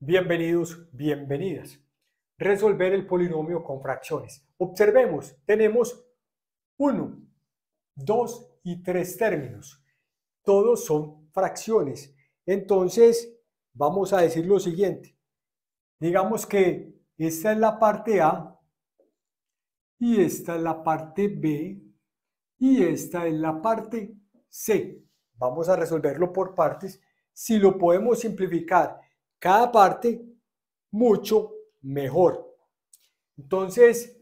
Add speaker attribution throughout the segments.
Speaker 1: Bienvenidos, bienvenidas. Resolver el polinomio con fracciones. Observemos, tenemos 1, 2 y 3 términos. Todos son fracciones. Entonces, vamos a decir lo siguiente. Digamos que esta es la parte A y esta es la parte B y esta es la parte C. Vamos a resolverlo por partes. Si lo podemos simplificar cada parte mucho mejor. Entonces,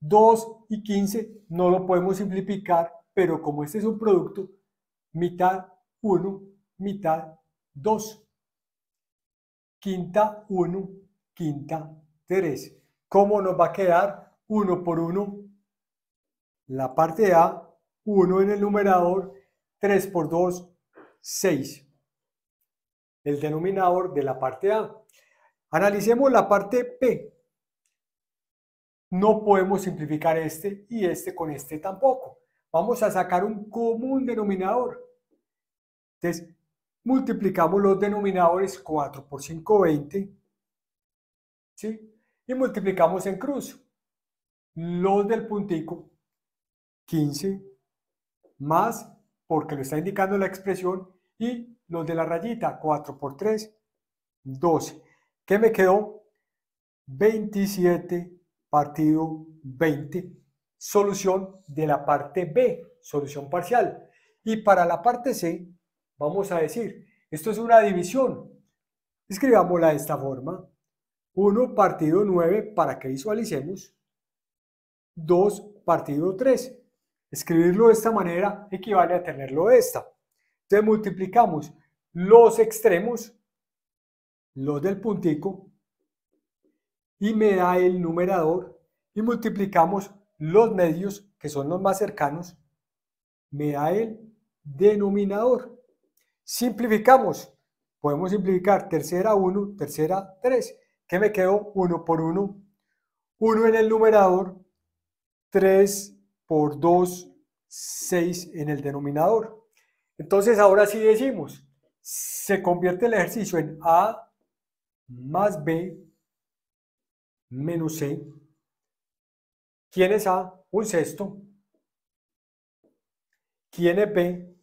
Speaker 1: 2 y 15 no lo podemos simplificar, pero como este es un producto, mitad 1, mitad 2. Quinta 1, quinta 3. ¿Cómo nos va a quedar? 1 por 1, la parte A, 1 en el numerador, 3 por 2, 6 el denominador de la parte A. Analicemos la parte P. No podemos simplificar este y este con este tampoco. Vamos a sacar un común denominador. Entonces, multiplicamos los denominadores 4 por 5, 20. ¿sí? Y multiplicamos en cruz. Los del puntico, 15, más, porque lo está indicando la expresión, y los de la rayita, 4 por 3, 12. ¿Qué me quedó? 27 partido 20. Solución de la parte B, solución parcial. Y para la parte C, vamos a decir, esto es una división. Escribámosla de esta forma. 1 partido 9 para que visualicemos. 2 partido 3. Escribirlo de esta manera equivale a tenerlo de esta. Entonces multiplicamos los extremos, los del puntico, y me da el numerador, y multiplicamos los medios, que son los más cercanos, me da el denominador. Simplificamos, podemos simplificar tercera 1, tercera 3, que me quedó 1 por 1, 1 en el numerador, 3 por 2, 6 en el denominador. Entonces ahora sí decimos, se convierte el ejercicio en A más B menos C. ¿Quién es A? Un sexto. ¿Quién es B?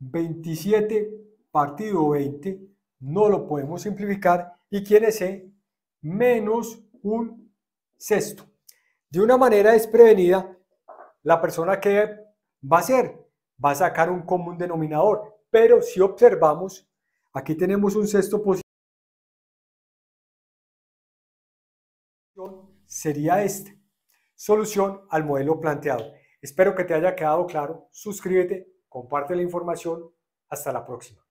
Speaker 1: 27 partido 20. No lo podemos simplificar. ¿Y quién es C? Menos un sexto. De una manera desprevenida, la persona que va a ser va a sacar un común denominador. Pero si observamos, aquí tenemos un sexto posición, sería este. Solución al modelo planteado. Espero que te haya quedado claro. Suscríbete, comparte la información. Hasta la próxima.